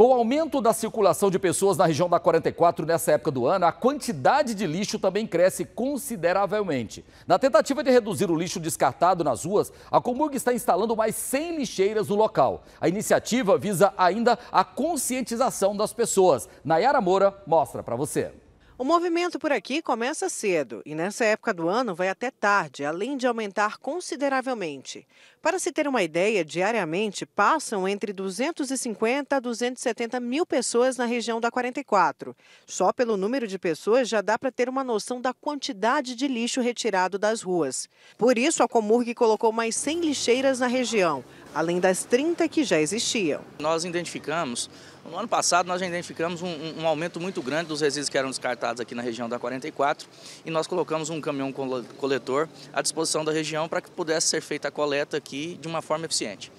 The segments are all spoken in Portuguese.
Com o aumento da circulação de pessoas na região da 44 nessa época do ano, a quantidade de lixo também cresce consideravelmente. Na tentativa de reduzir o lixo descartado nas ruas, a Comurg está instalando mais 100 lixeiras no local. A iniciativa visa ainda a conscientização das pessoas. Nayara Moura mostra para você. O movimento por aqui começa cedo e nessa época do ano vai até tarde, além de aumentar consideravelmente. Para se ter uma ideia, diariamente passam entre 250 a 270 mil pessoas na região da 44. Só pelo número de pessoas já dá para ter uma noção da quantidade de lixo retirado das ruas. Por isso, a Comurg colocou mais 100 lixeiras na região, além das 30 que já existiam. Nós identificamos, no ano passado, nós já identificamos um, um aumento muito grande dos resíduos que eram descartados aqui na região da 44 e nós colocamos um caminhão coletor à disposição da região para que pudesse ser feita a coleta aqui aqui de uma forma eficiente.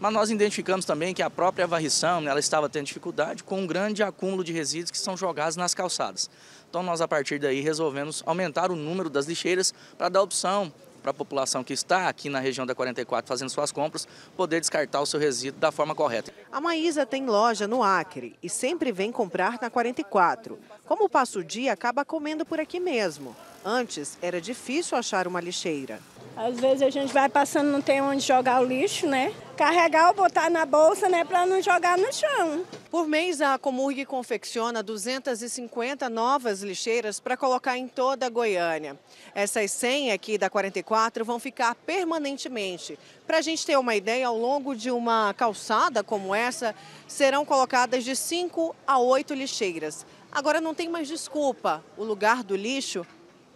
Mas nós identificamos também que a própria varrição né, ela estava tendo dificuldade com um grande acúmulo de resíduos que são jogados nas calçadas. Então nós a partir daí resolvemos aumentar o número das lixeiras para dar opção para a população que está aqui na região da 44 fazendo suas compras poder descartar o seu resíduo da forma correta. A Maísa tem loja no Acre e sempre vem comprar na 44. Como passa o dia, acaba comendo por aqui mesmo. Antes era difícil achar uma lixeira. Às vezes a gente vai passando, não tem onde jogar o lixo, né? Carregar ou botar na bolsa, né, para não jogar no chão. Por mês, a Comurg confecciona 250 novas lixeiras para colocar em toda a Goiânia. Essas 100 aqui da 44 vão ficar permanentemente. Para a gente ter uma ideia, ao longo de uma calçada como essa, serão colocadas de 5 a 8 lixeiras. Agora não tem mais desculpa, o lugar do lixo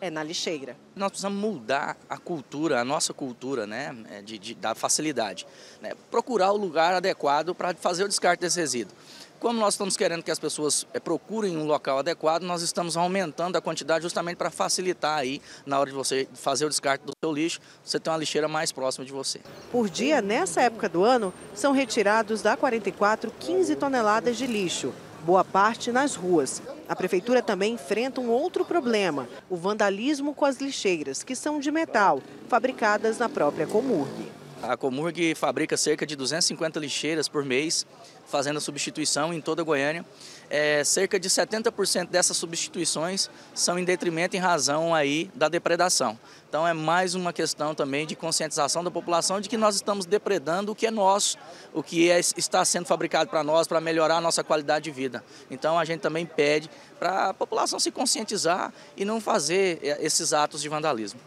é na lixeira. Nós precisamos mudar a cultura, a nossa cultura, né, é, de, de da facilidade. Né? Procurar o lugar adequado para fazer o descarte desse resíduo. Como nós estamos querendo que as pessoas é, procurem um local adequado, nós estamos aumentando a quantidade justamente para facilitar aí na hora de você fazer o descarte do seu lixo, você ter uma lixeira mais próxima de você. Por dia, nessa época do ano, são retirados da 44 15 toneladas de lixo boa parte nas ruas. A prefeitura também enfrenta um outro problema, o vandalismo com as lixeiras, que são de metal, fabricadas na própria Comurg. A Comurg fabrica cerca de 250 lixeiras por mês, fazendo a substituição em toda Goiânia. É, cerca de 70% dessas substituições são em detrimento em razão aí da depredação. Então é mais uma questão também de conscientização da população de que nós estamos depredando o que é nosso, o que é, está sendo fabricado para nós, para melhorar a nossa qualidade de vida. Então a gente também pede para a população se conscientizar e não fazer é, esses atos de vandalismo.